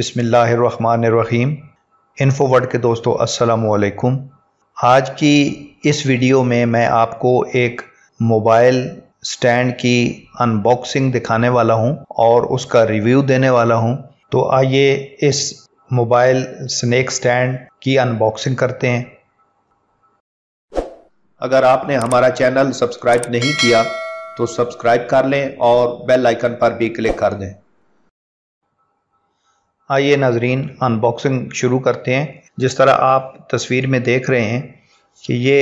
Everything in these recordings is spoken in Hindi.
बिसमीम इन्फोवर्ड के दोस्तों अस्सलाम आज की इस वीडियो में मैं आपको एक मोबाइल स्टैंड की अनबॉक्सिंग दिखाने वाला हूं और उसका रिव्यू देने वाला हूं तो आइए इस मोबाइल स्नैक स्टैंड की अनबॉक्सिंग करते हैं अगर आपने हमारा चैनल सब्सक्राइब नहीं किया तो सब्सक्राइब कर लें और बेल आइकन पर भी क्लिक कर दें आइए नाजरीन अनबॉक्सिंग शुरू करते हैं जिस तरह आप तस्वीर में देख रहे हैं कि ये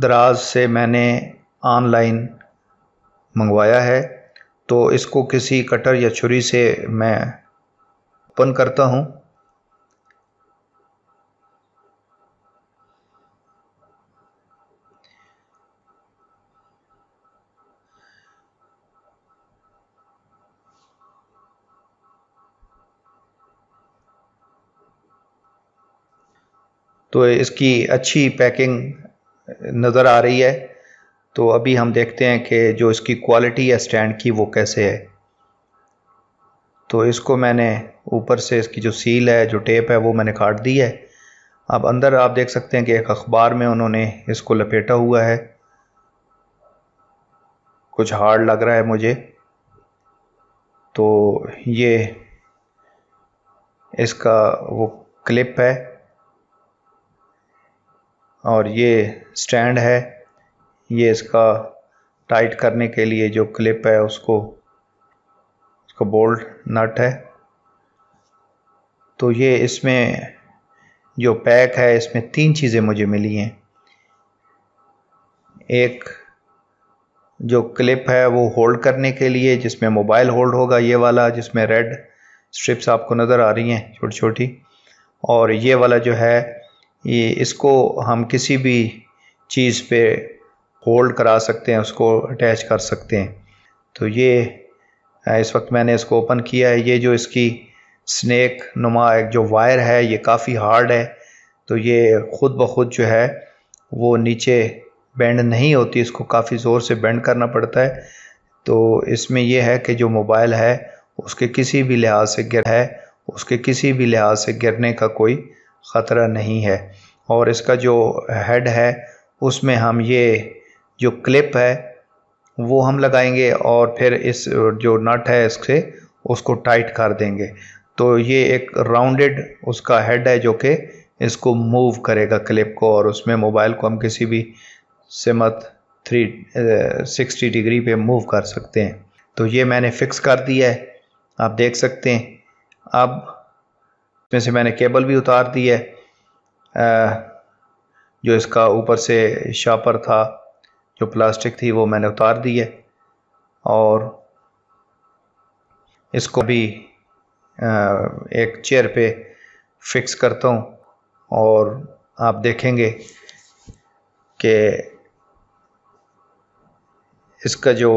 दराज से मैंने ऑनलाइन मंगवाया है तो इसको किसी कटर या छुरी से मैं ओपन करता हूँ तो इसकी अच्छी पैकिंग नज़र आ रही है तो अभी हम देखते हैं कि जो इसकी क्वालिटी है स्टैंड की वो कैसे है तो इसको मैंने ऊपर से इसकी जो सील है जो टेप है वो मैंने काट दी है अब अंदर आप देख सकते हैं कि एक अखबार में उन्होंने इसको लपेटा हुआ है कुछ हार्ड लग रहा है मुझे तो ये इसका वो क्लिप है और ये स्टैंड है ये इसका टाइट करने के लिए जो क्लिप है उसको उसका बोल्ट नट है तो ये इसमें जो पैक है इसमें तीन चीज़ें मुझे मिली हैं एक जो क्लिप है वो होल्ड करने के लिए जिसमें मोबाइल होल्ड होगा ये वाला जिसमें रेड स्ट्रिप्स आपको नज़र आ रही हैं छोटी छोटी और ये वाला जो है ये इसको हम किसी भी चीज़ पे होल्ड करा सकते हैं उसको अटैच कर सकते हैं तो ये इस वक्त मैंने इसको ओपन किया है ये जो इसकी स्नैक नुमा एक जो वायर है ये काफ़ी हार्ड है तो ये ख़ुद ब खुद जो है वो नीचे बेंड नहीं होती इसको काफ़ी ज़ोर से बेंड करना पड़ता है तो इसमें यह है कि जो मोबाइल है उसके किसी भी लिहाज से गिर है उसके किसी भी लिहाज से गिरने का कोई ख़तरा नहीं है और इसका जो हेड है उसमें हम ये जो क्लिप है वो हम लगाएंगे और फिर इस जो नट है इससे उसको टाइट कर देंगे तो ये एक राउंडेड उसका हेड है जो कि इसको मूव करेगा क्लिप को और उसमें मोबाइल को हम किसी भी सिमत थ्री सिक्सटी डिग्री पे मूव कर सकते हैं तो ये मैंने फिक्स कर दिया है आप देख सकते हैं अब इसमें से मैंने केबल भी उतार दी है जो इसका ऊपर से शापर था जो प्लास्टिक थी वो मैंने उतार दी है और इसको भी एक चेयर पे फिक्स करता हूँ और आप देखेंगे कि इसका जो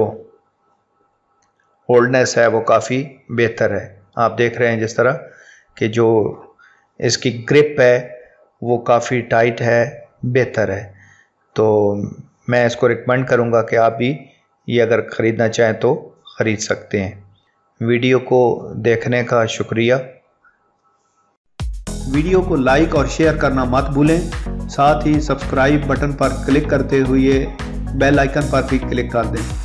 होल्डनेस है वो काफ़ी बेहतर है आप देख रहे हैं जिस तरह कि जो इसकी ग्रिप है वो काफ़ी टाइट है बेहतर है तो मैं इसको रिकमेंड करूँगा कि आप भी ये अगर ख़रीदना चाहें तो ख़रीद सकते हैं वीडियो को देखने का शुक्रिया वीडियो को लाइक और शेयर करना मत भूलें साथ ही सब्सक्राइब बटन पर क्लिक करते हुए बेल आइकन पर भी क्लिक कर दें